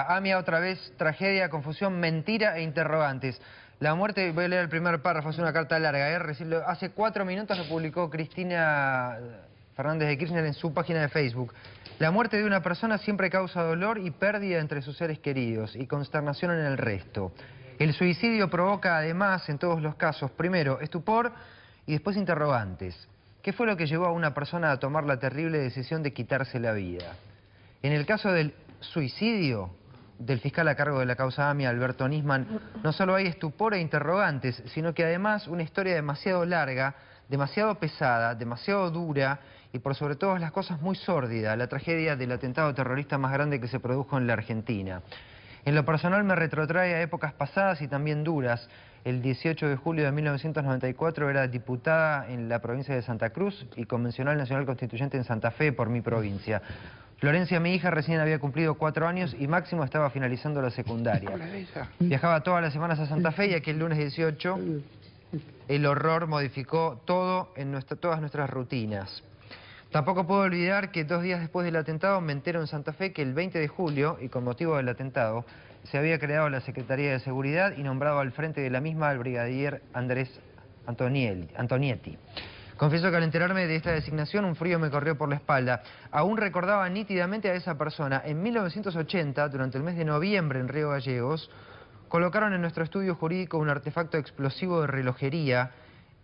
AMIA ah, otra vez, tragedia, confusión, mentira e interrogantes. La muerte, voy a leer el primer párrafo, es una carta larga. ¿eh? Hace cuatro minutos lo publicó Cristina eh, Fernández de Kirchner en su página de Facebook. La muerte de una persona siempre causa dolor y pérdida entre sus seres queridos y consternación en el resto. El suicidio provoca además, en todos los casos, primero estupor y después interrogantes. ¿Qué fue lo que llevó a una persona a tomar la terrible decisión de quitarse la vida? En el caso del suicidio, del fiscal a cargo de la causa AMIA, Alberto Nisman, no solo hay estupor e interrogantes, sino que además una historia demasiado larga, demasiado pesada, demasiado dura y por sobre todo, las cosas muy sórdida, la tragedia del atentado terrorista más grande que se produjo en la Argentina. En lo personal me retrotrae a épocas pasadas y también duras. El 18 de julio de 1994 era diputada en la provincia de Santa Cruz y convencional nacional constituyente en Santa Fe por mi provincia. Florencia, mi hija, recién había cumplido cuatro años y Máximo estaba finalizando la secundaria. Viajaba todas las semanas a Santa Fe y aquel lunes 18 el horror modificó todo en todas nuestras rutinas. Tampoco puedo olvidar que dos días después del atentado me entero en Santa Fe que el 20 de julio, y con motivo del atentado, se había creado la Secretaría de Seguridad y nombrado al frente de la misma al brigadier Andrés Antonietti. Confieso que al enterarme de esta designación un frío me corrió por la espalda. Aún recordaba nítidamente a esa persona. En 1980, durante el mes de noviembre en Río Gallegos, colocaron en nuestro estudio jurídico un artefacto explosivo de relojería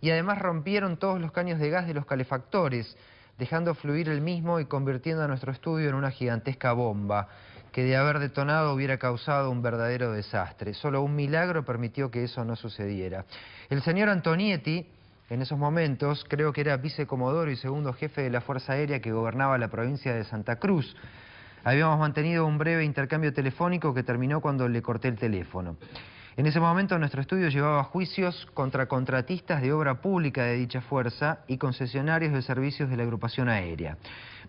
y además rompieron todos los caños de gas de los calefactores, dejando fluir el mismo y convirtiendo a nuestro estudio en una gigantesca bomba que de haber detonado hubiera causado un verdadero desastre. Solo un milagro permitió que eso no sucediera. El señor Antonietti en esos momentos, creo que era vicecomodoro y segundo jefe de la Fuerza Aérea que gobernaba la provincia de Santa Cruz. Habíamos mantenido un breve intercambio telefónico que terminó cuando le corté el teléfono. En ese momento nuestro estudio llevaba juicios contra contratistas de obra pública de dicha fuerza y concesionarios de servicios de la agrupación aérea.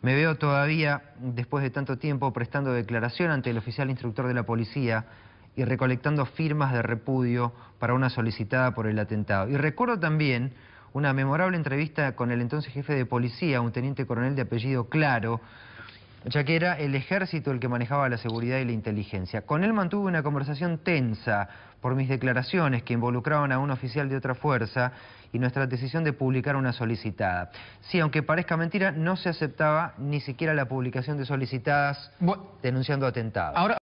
Me veo todavía, después de tanto tiempo, prestando declaración ante el oficial instructor de la policía y recolectando firmas de repudio para una solicitada por el atentado. Y recuerdo también una memorable entrevista con el entonces jefe de policía, un teniente coronel de apellido Claro, ya que era el ejército el que manejaba la seguridad y la inteligencia. Con él mantuve una conversación tensa por mis declaraciones que involucraban a un oficial de otra fuerza y nuestra decisión de publicar una solicitada. Sí, aunque parezca mentira, no se aceptaba ni siquiera la publicación de solicitadas denunciando atentados.